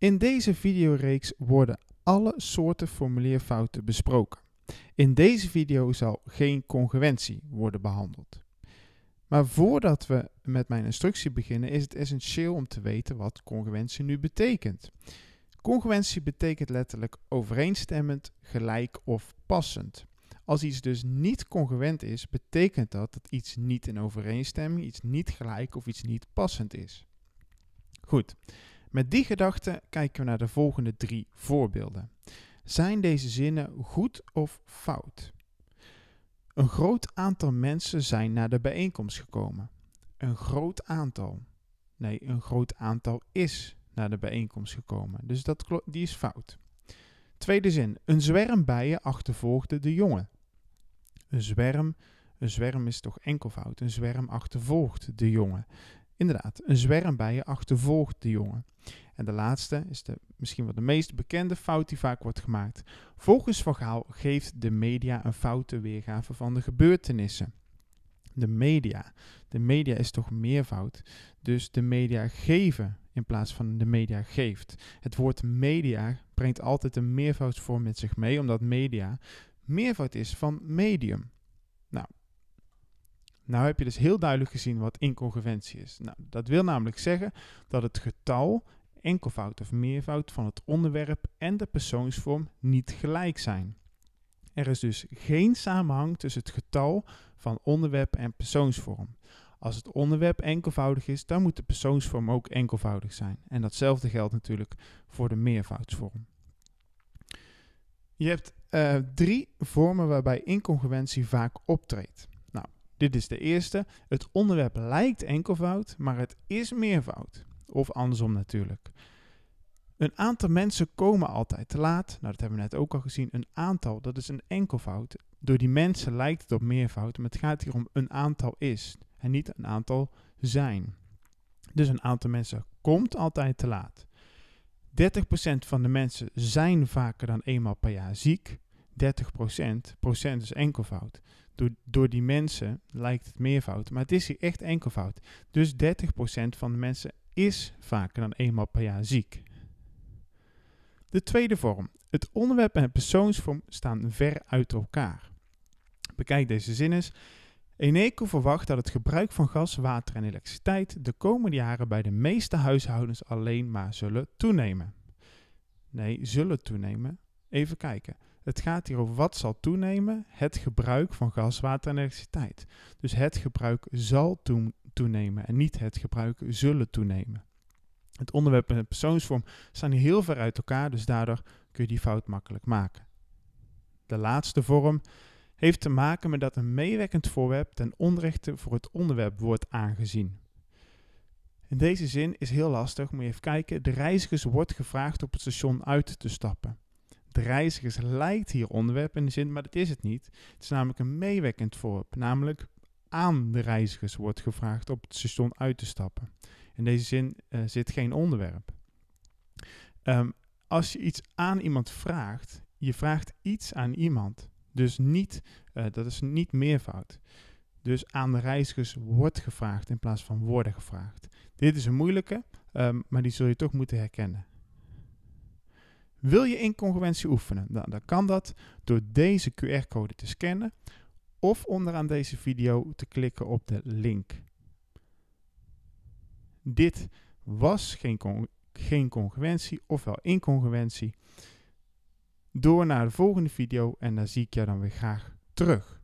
In deze videoreeks worden alle soorten formulierfouten besproken. In deze video zal geen congruentie worden behandeld. Maar voordat we met mijn instructie beginnen is het essentieel om te weten wat congruentie nu betekent. Congruentie betekent letterlijk overeenstemmend, gelijk of passend. Als iets dus niet congruent is, betekent dat dat iets niet in overeenstemming, iets niet gelijk of iets niet passend is. Goed, met die gedachte kijken we naar de volgende drie voorbeelden. Zijn deze zinnen goed of fout? Een groot aantal mensen zijn naar de bijeenkomst gekomen. Een groot aantal. Nee, een groot aantal is naar de bijeenkomst gekomen. Dus dat die is fout. Tweede zin. Een zwerm bijen achtervolgde de jongen. Een zwerm, een zwerm is toch enkelvoud. Een zwerm achtervolgt de jongen. Inderdaad, een zwerm bijen achtervolgt de jongen. En de laatste is de, misschien wel de meest bekende fout die vaak wordt gemaakt. Volgens Van Gaal geeft de media een foute weergave van de gebeurtenissen. De media. De media is toch meervoud. Dus de media geven in plaats van de media geeft. Het woord media brengt altijd een meervoudsvorm met zich mee, omdat media meervoud is van medium. Nou heb je dus heel duidelijk gezien wat incongruentie is. Nou, dat wil namelijk zeggen dat het getal, enkelvoud of meervoud van het onderwerp en de persoonsvorm niet gelijk zijn. Er is dus geen samenhang tussen het getal van onderwerp en persoonsvorm. Als het onderwerp enkelvoudig is, dan moet de persoonsvorm ook enkelvoudig zijn. En datzelfde geldt natuurlijk voor de meervoudsvorm. Je hebt eh, drie vormen waarbij incongruentie vaak optreedt. Dit is de eerste. Het onderwerp lijkt enkelvoud, maar het is meervoud. Of andersom natuurlijk. Een aantal mensen komen altijd te laat. Nou, dat hebben we net ook al gezien. Een aantal, dat is een enkelvoud. Door die mensen lijkt het op meervoud, maar het gaat hier om een aantal is en niet een aantal zijn. Dus een aantal mensen komt altijd te laat. 30% van de mensen zijn vaker dan eenmaal per jaar ziek. 30 procent. is enkelvoud. Door, door die mensen lijkt het meervoud, maar het is hier echt enkelvoud. Dus 30% van de mensen is vaker dan eenmaal per jaar ziek. De tweede vorm. Het onderwerp en het persoonsvorm staan ver uit elkaar. Bekijk deze zin eens. Eneco verwacht dat het gebruik van gas, water en elektriciteit de komende jaren bij de meeste huishoudens alleen maar zullen toenemen. Nee, zullen toenemen. Even kijken. Het gaat hier over wat zal toenemen het gebruik van gas, water en elektriciteit. Dus het gebruik zal toenemen en niet het gebruik zullen toenemen. Het onderwerp en de persoonsvorm staan hier heel ver uit elkaar, dus daardoor kun je die fout makkelijk maken. De laatste vorm heeft te maken met dat een meewerkend voorwerp ten onrechte voor het onderwerp wordt aangezien. In deze zin is heel lastig, moet je even kijken. De reizigers wordt gevraagd op het station uit te stappen. De reizigers lijkt hier onderwerp in de zin, maar dat is het niet. Het is namelijk een meewekkend voorwerp, namelijk aan de reizigers wordt gevraagd op het station uit te stappen. In deze zin eh, zit geen onderwerp. Ehm, als je iets aan iemand vraagt, je vraagt iets aan iemand. Dus niet, eh, dat is niet meervoud. Dus aan de reizigers wordt gevraagd in plaats van worden gevraagd. Dit is een moeilijke, ehm, maar die zul je toch moeten herkennen. Wil je incongruentie oefenen? Nou, dan kan dat door deze QR-code te scannen of onderaan deze video te klikken op de link. Dit was geen, geen congruentie, ofwel incongruentie. Door naar de volgende video en daar zie ik jou dan weer graag terug.